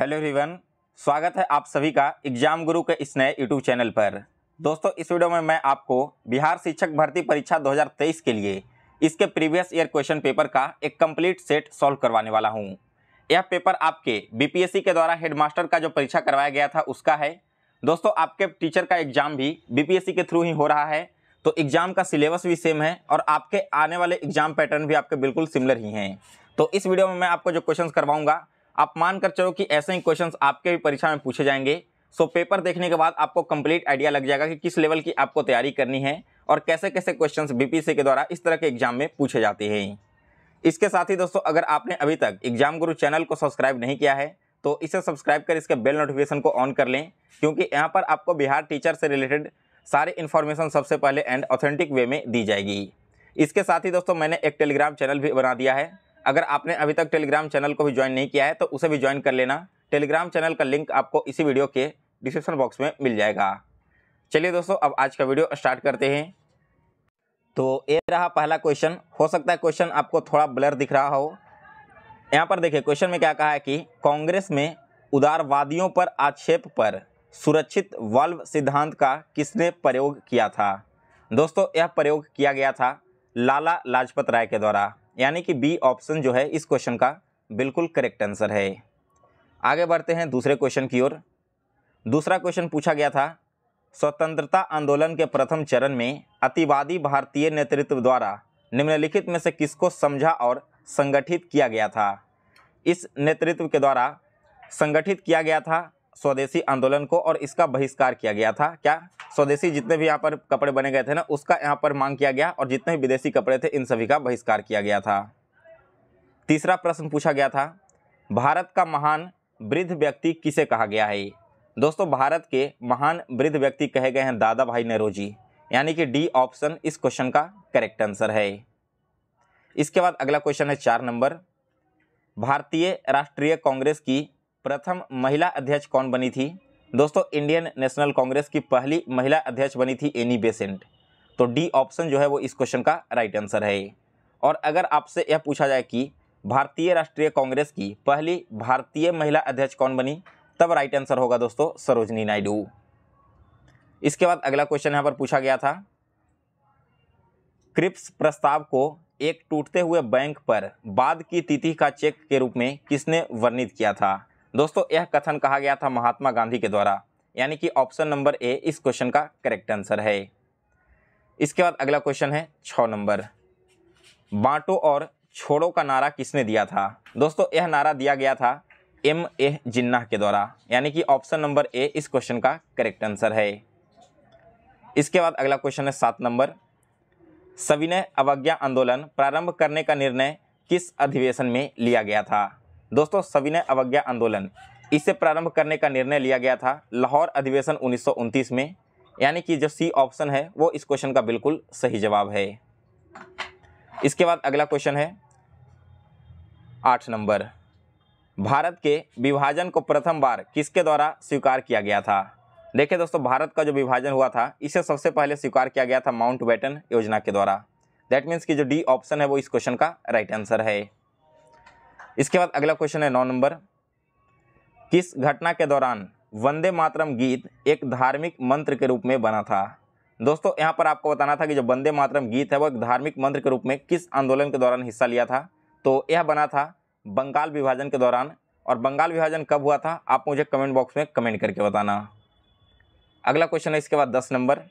hello रिवन स्वागत है आप सभी का एग्जाम गुरु के इस नए यूट्यूब चैनल पर दोस्तों इस वीडियो में मैं आपको बिहार शिक्षक भर्ती परीक्षा 2023 के लिए इसके प्रीवियस ईयर क्वेश्चन पेपर का एक कंप्लीट सेट सॉल्व करवाने वाला हूं यह पेपर आपके बीपीएससी के द्वारा हेडमास्टर का जो परीक्षा करवाया गया था उसका है दोस्तों आपके टीचर का एग्जाम भी बी के थ्रू ही हो रहा है तो एग्जाम का सिलेबस भी सेम है और आपके आने वाले एग्जाम पैटर्न भी आपके बिल्कुल सिमिलर ही हैं तो इस वीडियो में मैं आपको जो क्वेश्चंस करवाऊंगा आप मान कर चलो कि ऐसे ही क्वेश्चन आपके भी परीक्षा में पूछे जाएंगे सो so, पेपर देखने के बाद आपको कंप्लीट आइडिया लग जाएगा कि किस लेवल की आपको तैयारी करनी है और कैसे कैसे क्वेश्चंस बीपीसी के द्वारा इस तरह के एग्जाम में पूछे जाते हैं इसके साथ ही दोस्तों अगर आपने अभी तक एग्जाम गुरु चैनल को सब्सक्राइब नहीं किया है तो इसे सब्सक्राइब कर इसके बेल नोटिफिकेशन को ऑन कर लें क्योंकि यहाँ पर आपको बिहार टीचर से रिलेटेड सारे इन्फॉर्मेशन सबसे पहले एंड ऑथेंटिक वे में दी जाएगी इसके साथ ही दोस्तों मैंने एक टेलीग्राम चैनल भी बना दिया है अगर आपने अभी तक टेलीग्राम चैनल को भी ज्वाइन नहीं किया है तो उसे भी ज्वाइन कर लेना टेलीग्राम चैनल का लिंक आपको इसी वीडियो के डिस्क्रिप्शन बॉक्स में मिल जाएगा चलिए दोस्तों अब आज का वीडियो स्टार्ट करते हैं तो ये रहा पहला क्वेश्चन हो सकता है क्वेश्चन आपको थोड़ा ब्लर दिख रहा हो यहाँ पर देखिए क्वेश्चन में क्या कहा है कि कांग्रेस में उदारवादियों पर आक्षेप पर सुरक्षित वाल्व सिद्धांत का किसने प्रयोग किया था दोस्तों यह प्रयोग किया गया था लाला लाजपत राय के द्वारा यानी कि बी ऑप्शन जो है इस क्वेश्चन का बिल्कुल करेक्ट आंसर है आगे बढ़ते हैं दूसरे क्वेश्चन की ओर दूसरा क्वेश्चन पूछा गया था स्वतंत्रता आंदोलन के प्रथम चरण में अतिवादी भारतीय नेतृत्व द्वारा निम्नलिखित में से किसको समझा और संगठित किया गया था इस नेतृत्व के द्वारा संगठित किया गया था स्वदेशी आंदोलन को और इसका बहिष्कार किया गया था क्या स्वदेशी जितने भी यहाँ पर कपड़े बने गए थे ना उसका यहाँ पर मांग किया गया और जितने भी विदेशी कपड़े थे इन सभी का बहिष्कार किया गया था तीसरा प्रश्न पूछा गया था भारत का महान वृद्ध व्यक्ति किसे कहा गया है दोस्तों भारत के महान वृद्ध व्यक्ति कहे गए हैं दादा भाई नेहरोजी यानी कि डी ऑप्शन इस क्वेश्चन का करेक्ट आंसर है इसके बाद अगला क्वेश्चन है चार नंबर भारतीय राष्ट्रीय कांग्रेस की प्रथम महिला अध्यक्ष कौन बनी थी दोस्तों इंडियन नेशनल कांग्रेस की पहली महिला अध्यक्ष बनी थी एनी बेसेंट तो डी ऑप्शन जो है वो इस क्वेश्चन का राइट आंसर है और अगर आपसे यह पूछा जाए कि भारतीय राष्ट्रीय कांग्रेस की पहली भारतीय महिला अध्यक्ष कौन बनी तब राइट आंसर होगा दोस्तों सरोजनी नायडू इसके बाद अगला क्वेश्चन यहाँ पर पूछा गया था क्रिप्स प्रस्ताव को एक टूटते हुए बैंक पर बाद की तिथि का चेक के रूप में किसने वर्णित किया था दोस्तों यह कथन कहा गया था महात्मा गांधी के द्वारा यानी कि ऑप्शन नंबर ए इस क्वेश्चन का करेक्ट आंसर है इसके बाद अगला क्वेश्चन है छ नंबर बांटो और छोड़ो का नारा किसने दिया था दोस्तों यह नारा दिया गया था एम ए जिन्ना के द्वारा यानी कि ऑप्शन नंबर ए इस क्वेश्चन का करेक्ट आंसर है इसके बाद अगला क्वेश्चन है सात नंबर सविनय अवज्ञा आंदोलन प्रारंभ करने का निर्णय किस अधिवेशन में लिया गया था दोस्तों सविनय अवज्ञा आंदोलन इसे प्रारंभ करने का निर्णय लिया गया था लाहौर अधिवेशन उन्नीस में यानी कि जो सी ऑप्शन है वो इस क्वेश्चन का बिल्कुल सही जवाब है इसके बाद अगला क्वेश्चन है आठ नंबर भारत के विभाजन को प्रथम बार किसके द्वारा स्वीकार किया गया था देखिए दोस्तों भारत का जो विभाजन हुआ था इसे सबसे पहले स्वीकार किया गया था माउंट बैटन योजना के द्वारा दैट मीन्स कि जो डी ऑप्शन है वो इस क्वेश्चन का राइट आंसर है इसके बाद अगला क्वेश्चन है नौ नंबर किस घटना के दौरान वंदे मातरम गीत एक धार्मिक मंत्र के रूप में बना था दोस्तों यहाँ पर आपको बताना था कि जो वंदे मातरम गीत है वो एक धार्मिक मंत्र के रूप में किस आंदोलन के दौरान हिस्सा लिया था तो यह बना था बंगाल विभाजन के दौरान और बंगाल विभाजन कब हुआ था आप मुझे कमेंट बॉक्स में कमेंट करके बताना अगला क्वेश्चन है इसके बाद दस नंबर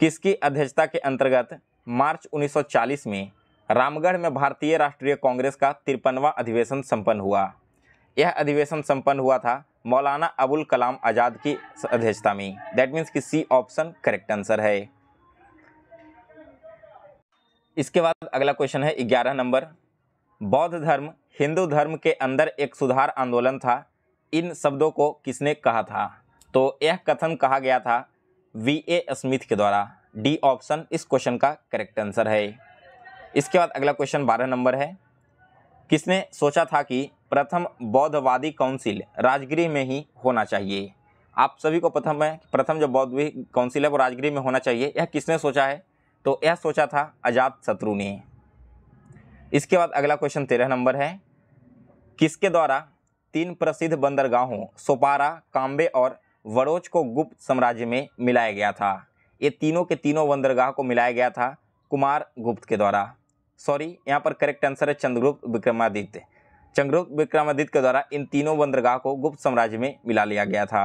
किसकी अध्यक्षता के अंतर्गत मार्च 1940 में रामगढ़ में भारतीय राष्ट्रीय कांग्रेस का तिरपनवा अधिवेशन संपन्न हुआ यह अधिवेशन संपन्न हुआ था मौलाना अबुल कलाम आज़ाद की अध्यक्षता में दैट मीन्स कि सी ऑप्शन करेक्ट आंसर है इसके बाद अगला क्वेश्चन है ग्यारह नंबर बौद्ध धर्म हिंदू धर्म के अंदर एक सुधार आंदोलन था इन शब्दों को किसने कहा था तो यह कथन कहा गया था वी ए स्मिथ के द्वारा डी ऑप्शन इस क्वेश्चन का करेक्ट आंसर है इसके बाद अगला क्वेश्चन बारह नंबर है किसने सोचा था कि प्रथम बौद्धवादी काउंसिल राजगृह में ही होना चाहिए आप सभी को प्रथम है प्रथम जो बौद्धवी काउंसिल है वो राजगृह में होना चाहिए यह किसने सोचा है तो यह सोचा था अजात शत्रु ने इसके बाद अगला क्वेश्चन तेरह नंबर है किसके द्वारा तीन प्रसिद्ध बंदरगाहों सोपारा काम्बे और वड़ोच को गुप्त साम्राज्य में मिलाया गया था ये तीनों के तीनों बंदरगाह को मिलाया गया था कुमार गुप्त के द्वारा सॉरी यहाँ पर करेक्ट आंसर है चंद्रगुप्त विक्रमादित्य चंद्रगुप्त विक्रमादित्य के द्वारा इन तीनों बंदरगाह को गुप्त साम्राज्य में मिला लिया गया था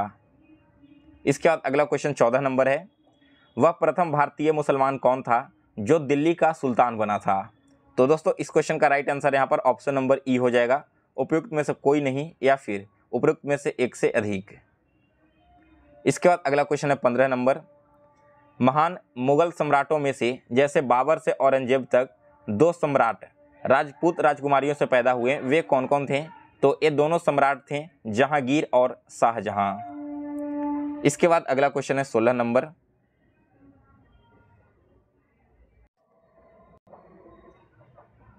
इसके बाद अगला क्वेश्चन चौदह नंबर है वह प्रथम भारतीय मुसलमान कौन था जो दिल्ली का सुल्तान बना था तो दोस्तों इस क्वेश्चन का राइट आंसर यहाँ पर ऑप्शन नंबर ई हो जाएगा उपयुक्त में से कोई नहीं या फिर उपयुक्त में से एक से अधिक इसके बाद अगला क्वेश्चन है पंद्रह नंबर महान मुगल सम्राटों में से जैसे बाबर से औरंगजेब तक दो सम्राट राजपूत राजकुमारियों से पैदा हुए वे कौन कौन थे तो ये दोनों सम्राट थे जहांगीर और शाहजहां इसके बाद अगला क्वेश्चन है सोलह नंबर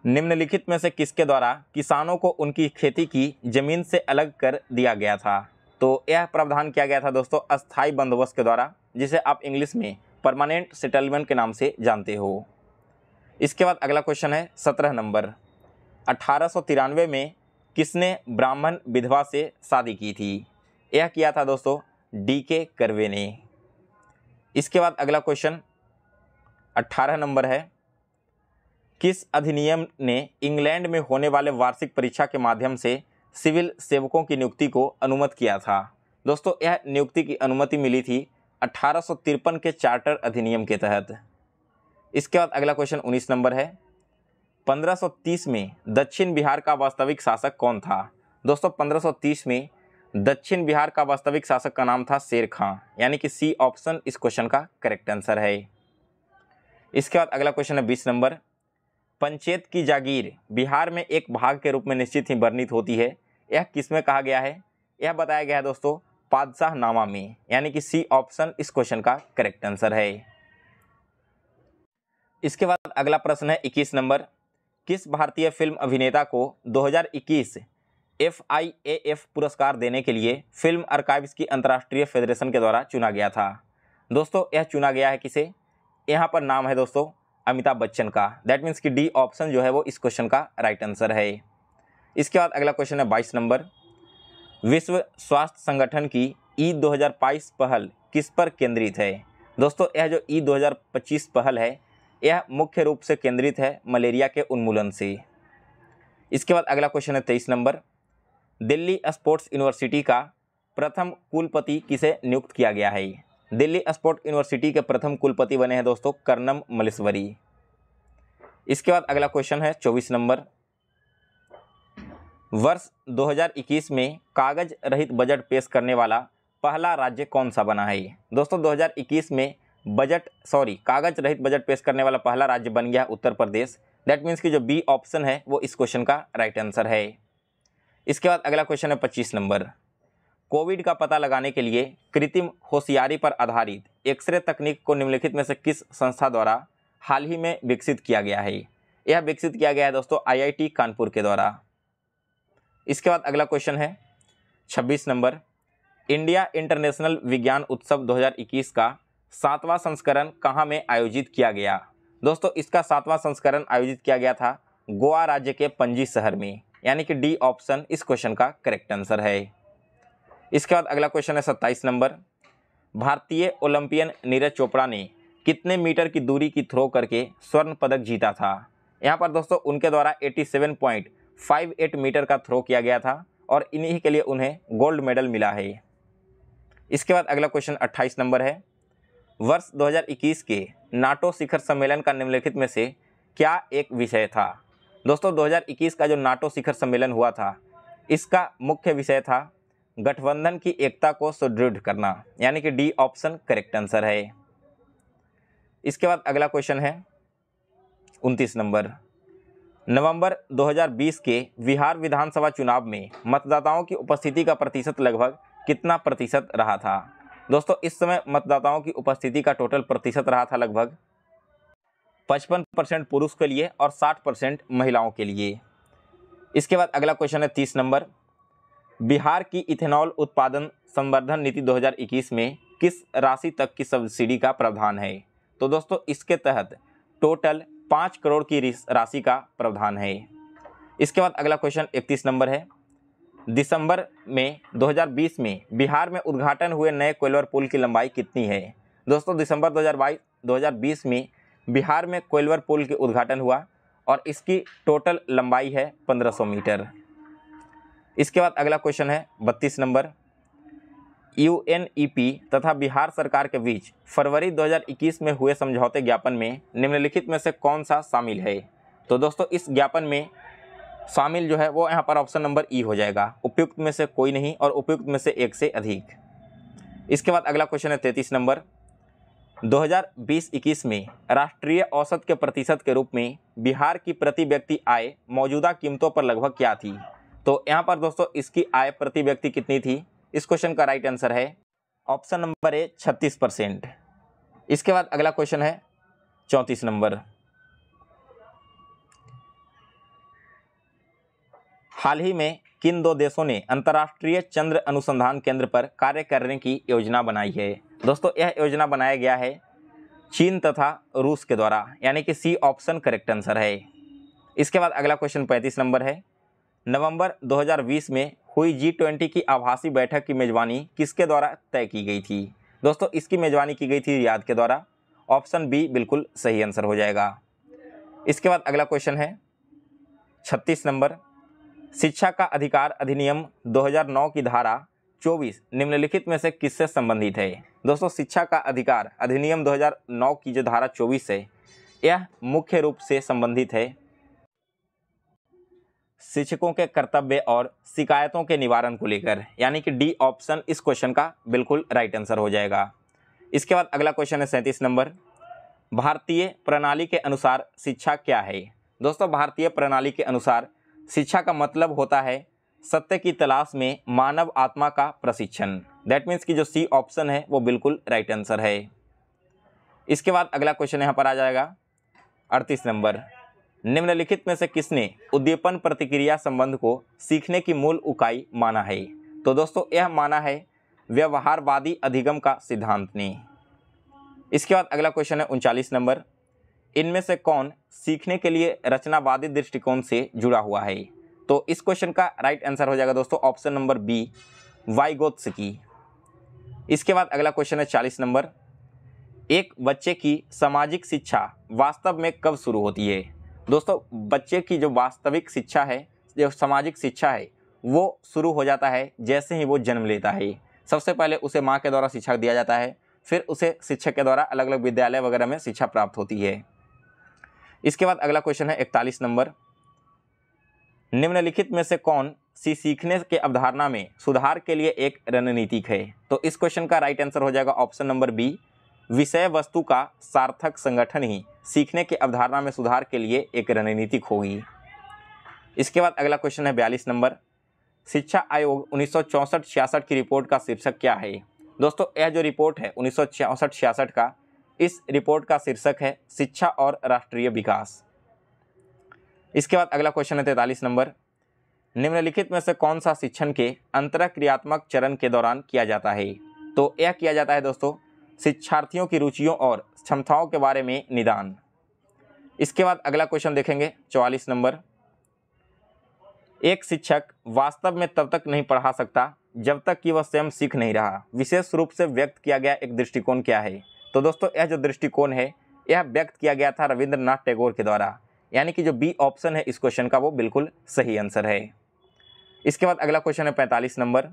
निम्नलिखित में से किसके द्वारा किसानों को उनकी खेती की जमीन से अलग कर दिया गया था तो यह प्रावधान किया गया था दोस्तों अस्थाई बंदोबस्त के द्वारा जिसे आप इंग्लिश में परमानेंट सेटलमेंट के नाम से जानते हो इसके बाद अगला क्वेश्चन है सत्रह नंबर अठारह में किसने ब्राह्मण विधवा से शादी की थी यह किया था दोस्तों डी के करवे ने इसके बाद अगला क्वेश्चन अट्ठारह नंबर है किस अधिनियम ने इंग्लैंड में होने वाले वार्षिक परीक्षा के माध्यम से सिविल सेवकों की नियुक्ति को अनुमत किया था दोस्तों यह नियुक्ति की अनुमति मिली थी अठारह के चार्टर अधिनियम के तहत इसके बाद अगला क्वेश्चन उन्नीस नंबर है 1530 में दक्षिण बिहार का वास्तविक शासक कौन था दोस्तों 1530 में दक्षिण बिहार का वास्तविक शासक का नाम था शेर खां यानी कि सी ऑप्शन इस क्वेश्चन का करेक्ट आंसर है इसके बाद अगला क्वेश्चन है बीस नंबर पंचेत की जागीर बिहार में एक भाग के रूप में निश्चित ही वर्णित होती है यह किसमें कहा गया है यह बताया गया है दोस्तों पादशाह नामा में यानी कि सी ऑप्शन इस क्वेश्चन का करेक्ट आंसर है इसके बाद अगला प्रश्न है इक्कीस नंबर किस भारतीय फिल्म अभिनेता को 2021 एफ आई ए एफ पुरस्कार देने के लिए फिल्म अर्काइव्स की अंतर्राष्ट्रीय फेडरेशन के द्वारा चुना गया था दोस्तों यह चुना गया है किसे यहाँ पर नाम है दोस्तों अमिताभ बच्चन का दैट मीन्स कि डी ऑप्शन जो है वो इस क्वेश्चन का राइट आंसर है इसके बाद अगला क्वेश्चन है बाईस नंबर विश्व स्वास्थ्य संगठन की ई दो पहल किस पर केंद्रित है दोस्तों यह जो ई दो पहल है यह मुख्य रूप से केंद्रित है मलेरिया के उन्मूलन से इसके बाद अगला क्वेश्चन है तेईस नंबर दिल्ली स्पोर्ट्स यूनिवर्सिटी का प्रथम कुलपति किसे नियुक्त किया गया है दिल्ली स्पोर्ट यूनिवर्सिटी के प्रथम कुलपति बने हैं दोस्तों कर्नम मलेश्वरी इसके बाद अगला क्वेश्चन है चौबीस नंबर वर्ष 2021 में कागज रहित बजट पेश करने वाला पहला राज्य कौन सा बना है दोस्तों 2021 में बजट सॉरी कागज रहित बजट पेश करने वाला पहला राज्य बन गया उत्तर प्रदेश दैट मीन्स कि जो बी ऑप्शन है वो इस क्वेश्चन का राइट आंसर है इसके बाद अगला क्वेश्चन है पच्चीस नंबर कोविड का पता लगाने के लिए कृत्रिम होशियारी पर आधारित एक्सरे तकनीक को निम्नलिखित में से किस संस्था द्वारा हाल ही में विकसित किया गया है यह विकसित किया गया है दोस्तों आईआईटी कानपुर के द्वारा इसके बाद अगला क्वेश्चन है छब्बीस नंबर इंडिया इंटरनेशनल विज्ञान उत्सव 2021 का सातवां संस्करण कहाँ में आयोजित किया गया दोस्तों इसका सातवां संस्करण आयोजित किया गया था गोवा राज्य के पंजी शहर में यानी कि डी ऑप्शन इस क्वेश्चन का करेक्ट आंसर है इसके बाद अगला क्वेश्चन है सत्ताईस नंबर भारतीय ओलंपियन नीरज चोपड़ा ने कितने मीटर की दूरी की थ्रो करके स्वर्ण पदक जीता था यहाँ पर दोस्तों उनके द्वारा 87.58 मीटर का थ्रो किया गया था और इन्हीं के लिए उन्हें गोल्ड मेडल मिला है इसके बाद अगला क्वेश्चन 28 नंबर है वर्ष 2021 के नाटो शिखर सम्मेलन का निम्नलिखित में से क्या एक विषय था दोस्तों 2021 का जो नाटो शिखर सम्मेलन हुआ था इसका मुख्य विषय था गठबंधन की एकता को सुदृढ़ करना यानी कि डी ऑप्शन करेक्ट आंसर है इसके बाद अगला क्वेश्चन है उनतीस नंबर नवंबर 2020 के बिहार विधानसभा चुनाव में मतदाताओं की उपस्थिति का प्रतिशत लगभग कितना प्रतिशत रहा था दोस्तों इस समय मतदाताओं की उपस्थिति का टोटल प्रतिशत रहा था लगभग पचपन परसेंट पुरुष के लिए और साठ परसेंट महिलाओं के लिए इसके बाद अगला क्वेश्चन है तीस नंबर बिहार की इथेनॉल उत्पादन संवर्धन नीति 2021 में किस राशि तक की सब्सिडी का प्रावधान है तो दोस्तों इसके तहत टोटल पाँच करोड़ की राशि का प्रावधान है इसके बाद अगला क्वेश्चन इकतीस नंबर है दिसंबर में 2020 में बिहार में उद्घाटन हुए नए कोयलवर पुल की लंबाई कितनी है दोस्तों दिसंबर 2022 2020 में बिहार में कोयलवर पुल के उद्घाटन हुआ और इसकी टोटल लंबाई है 1500 मीटर इसके बाद अगला क्वेश्चन है 32 नंबर यू तथा बिहार सरकार के बीच फरवरी 2021 में हुए समझौते ज्ञापन में निम्नलिखित में से कौन सा शामिल है तो दोस्तों इस ज्ञापन में शामिल जो है वो यहाँ पर ऑप्शन नंबर ई हो जाएगा उपयुक्त में से कोई नहीं और उपयुक्त में से एक से अधिक इसके बाद अगला क्वेश्चन है तैतीस नंबर 2020-21 में राष्ट्रीय औसत के प्रतिशत के रूप में बिहार की प्रति व्यक्ति आय मौजूदा कीमतों पर लगभग क्या थी तो यहाँ पर दोस्तों इसकी आय प्रति व्यक्ति कितनी थी इस क्वेश्चन का राइट आंसर है ऑप्शन नंबर ए छत्तीस परसेंट इसके बाद अगला क्वेश्चन है चौंतीस नंबर हाल ही में किन दो देशों ने अंतर्राष्ट्रीय चंद्र अनुसंधान केंद्र पर कार्य करने की योजना बनाई है दोस्तों यह योजना बनाया गया है चीन तथा रूस के द्वारा यानी कि सी ऑप्शन करेक्ट आंसर है इसके बाद अगला क्वेश्चन पैंतीस नंबर है नवंबर 2020 में हुई जी ट्वेंटी की आभासी बैठक की मेज़बानी किसके द्वारा तय की गई थी दोस्तों इसकी मेज़बानी की गई थी रियाद के द्वारा ऑप्शन बी बिल्कुल सही आंसर हो जाएगा इसके बाद अगला क्वेश्चन है छत्तीस नंबर शिक्षा का अधिकार अधिनियम 2009 की धारा 24 निम्नलिखित में से किससे संबंधित है दोस्तों शिक्षा का अधिकार अधिनियम 2009 की जो धारा 24 है यह मुख्य रूप से संबंधित है शिक्षकों के कर्तव्य और शिकायतों के निवारण को लेकर यानी कि डी ऑप्शन इस क्वेश्चन का बिल्कुल राइट आंसर हो जाएगा इसके बाद अगला क्वेश्चन है सैंतीस नंबर भारतीय प्रणाली के अनुसार शिक्षा क्या है दोस्तों भारतीय प्रणाली के अनुसार शिक्षा का मतलब होता है सत्य की तलाश में मानव आत्मा का प्रशिक्षण दैट मीन्स कि जो सी ऑप्शन है वो बिल्कुल राइट आंसर है इसके बाद अगला क्वेश्चन यहाँ पर आ जाएगा अड़तीस नंबर निम्नलिखित में से किसने उद्दीपन प्रतिक्रिया संबंध को सीखने की मूल उकाई माना है तो दोस्तों यह माना है व्यवहारवादी अधिगम का सिद्धांत ने इसके बाद अगला क्वेश्चन है उनचालीस नंबर इनमें से कौन सीखने के लिए रचनावादी दृष्टिकोण से जुड़ा हुआ है तो इस क्वेश्चन का राइट आंसर हो जाएगा दोस्तों ऑप्शन नंबर बी वाइगोत्स की इसके बाद अगला क्वेश्चन है चालीस नंबर एक बच्चे की सामाजिक शिक्षा वास्तव में कब शुरू होती है दोस्तों बच्चे की जो वास्तविक शिक्षा है जो सामाजिक शिक्षा है वो शुरू हो जाता है जैसे ही वो जन्म लेता है सबसे पहले उसे माँ के द्वारा शिक्षा दिया जाता है फिर उसे शिक्षक के द्वारा अलग अलग विद्यालय वगैरह में शिक्षा प्राप्त होती है इसके बाद अगला क्वेश्चन है इकतालीस नंबर निम्नलिखित में से कौन सी सीखने के अवधारणा में सुधार के लिए एक रणनीतिक है तो इस क्वेश्चन का राइट आंसर हो जाएगा ऑप्शन नंबर बी विषय वस्तु का सार्थक संगठन ही सीखने के अवधारणा में सुधार के लिए एक रणनीतिक होगी इसके बाद अगला क्वेश्चन है बयालीस नंबर शिक्षा आयोग उन्नीस सौ की रिपोर्ट का शीर्षक क्या है दोस्तों यह जो रिपोर्ट है उन्नीस सौ का इस रिपोर्ट का शीर्षक है शिक्षा और राष्ट्रीय विकास इसके बाद अगला क्वेश्चन है तैंतालीस नंबर निम्नलिखित में से कौन सा शिक्षण के अंतरक्रियात्मक चरण के दौरान किया जाता है तो यह किया जाता है दोस्तों शिक्षार्थियों की रुचियों और क्षमताओं के बारे में निदान इसके बाद अगला क्वेश्चन देखेंगे चौवालीस नंबर एक शिक्षक वास्तव में तब तक नहीं पढ़ा सकता जब तक कि वह स्वयं सीख नहीं रहा विशेष रूप से व्यक्त किया गया एक दृष्टिकोण क्या है तो दोस्तों यह जो दृष्टिकोण है यह व्यक्त किया गया था रविंद्रनाथ टैगोर के द्वारा यानी कि जो बी ऑप्शन है इस क्वेश्चन का वो बिल्कुल सही आंसर है इसके बाद अगला क्वेश्चन है पैंतालीस नंबर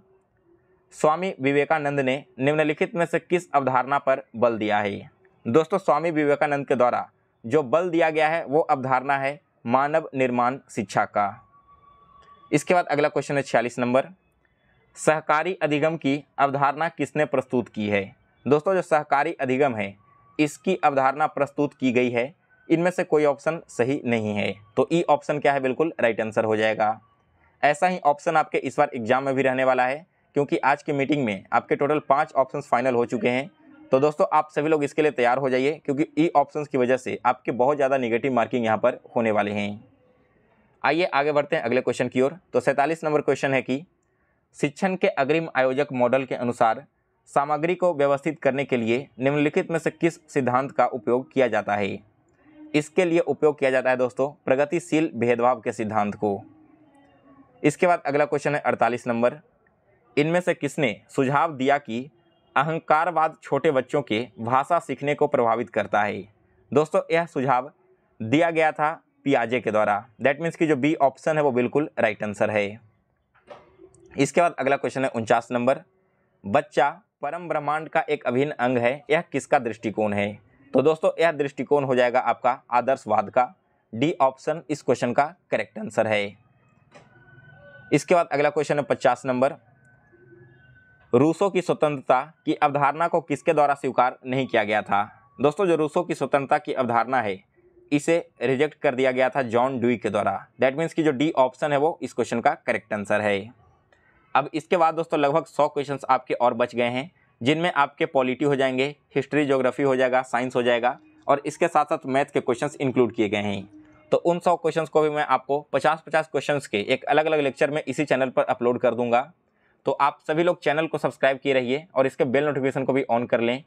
स्वामी विवेकानंद ने निम्नलिखित में से किस अवधारणा पर बल दिया है दोस्तों स्वामी विवेकानंद के द्वारा जो बल दिया गया है वो अवधारणा है मानव निर्माण शिक्षा का इसके बाद अगला क्वेश्चन है छियालीस नंबर सहकारी अधिगम की अवधारणा किसने प्रस्तुत की है दोस्तों जो सहकारी अधिगम है इसकी अवधारणा प्रस्तुत की गई है इनमें से कोई ऑप्शन सही नहीं है तो ई ऑप्शन क्या है बिल्कुल राइट आंसर हो जाएगा ऐसा ही ऑप्शन आपके इस बार एग्जाम में भी रहने वाला है क्योंकि आज की मीटिंग में आपके टोटल पाँच ऑप्शन फाइनल हो चुके हैं तो दोस्तों आप सभी लोग इसके लिए तैयार हो जाइए क्योंकि ई ऑप्शन की वजह से आपके बहुत ज़्यादा निगेटिव मार्किंग यहाँ पर होने वाले हैं आइए आगे बढ़ते हैं अगले क्वेश्चन की ओर तो सैंतालीस नंबर क्वेश्चन है कि शिक्षण के अग्रिम आयोजक मॉडल के अनुसार सामग्री को व्यवस्थित करने के लिए निम्नलिखित में से किस सिद्धांत का उपयोग किया जाता है इसके लिए उपयोग किया जाता है दोस्तों प्रगतिशील भेदभाव के सिद्धांत को इसके बाद अगला क्वेश्चन है अड़तालीस नंबर इनमें से किसने सुझाव दिया कि अहंकारवाद छोटे बच्चों के भाषा सीखने को प्रभावित करता है दोस्तों यह सुझाव दिया गया था पियाजे के द्वारा दैट मीन्स कि जो बी ऑप्शन है वो बिल्कुल राइट आंसर है इसके बाद अगला क्वेश्चन है उनचास नंबर बच्चा परम ब्रह्मांड का एक अभिन्न अंग है यह किसका दृष्टिकोण है तो दोस्तों यह दृष्टिकोण हो जाएगा आपका आदर्शवाद का डी ऑप्शन इस क्वेश्चन का करेक्ट आंसर है इसके बाद अगला क्वेश्चन है पचास नंबर रूसों की स्वतंत्रता की अवधारणा को किसके द्वारा स्वीकार नहीं किया गया था दोस्तों जो रूसों की स्वतंत्रता की अवधारणा है इसे रिजेक्ट कर दिया गया था जॉन डुई के द्वारा दैट मीन्स कि जो डी ऑप्शन है वो इस क्वेश्चन का करेक्ट आंसर है अब इसके बाद दोस्तों लगभग सौ क्वेश्चन आपके और बच गए हैं जिनमें आपके पॉलिटी हो जाएंगे हिस्ट्री जोग्राफी हो जाएगा साइंस हो जाएगा और इसके साथ साथ मैथ के क्वेश्चंस इंक्लूड किए गए हैं तो उन सौ क्वेश्चन को भी मैं आपको पचास पचास क्वेश्चन के एक अलग अलग लेक्चर में इसी चैनल पर अपलोड कर दूंगा तो आप सभी लोग चैनल को सब्सक्राइब किए रहिए और इसके बेल नोटिफिकेशन को भी ऑन कर लें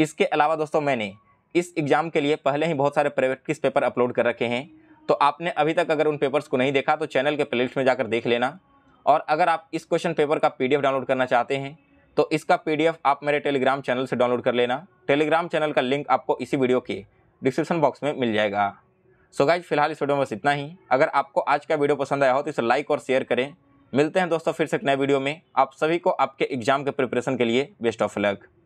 इसके अलावा दोस्तों मैंने इस एग्ज़ाम के लिए पहले ही बहुत सारे प्रैक्टिस पेपर अपलोड कर रखे हैं तो आपने अभी तक अगर उन पेपर्स को नहीं देखा तो चैनल के प्ले में जाकर देख लेना और अगर आप इस क्वेश्चन पेपर का पी डाउनलोड करना चाहते हैं तो इसका पी आप मेरे टेलीग्राम चैनल से डाउनलोड कर लेना टेलीग्राम चैनल का लिंक आपको इसी वीडियो के डिस्क्रिप्शन बॉक्स में मिल जाएगा सो गाइज फिलहाल इस वीडियो में बस इतना ही अगर आपको आज का वीडियो पसंद आया हो तो इसे लाइक और शेयर करें मिलते हैं दोस्तों फिर से एक नए वीडियो में आप सभी को आपके एग्जाम के प्रिपरेशन के लिए बेस्ट ऑफ लक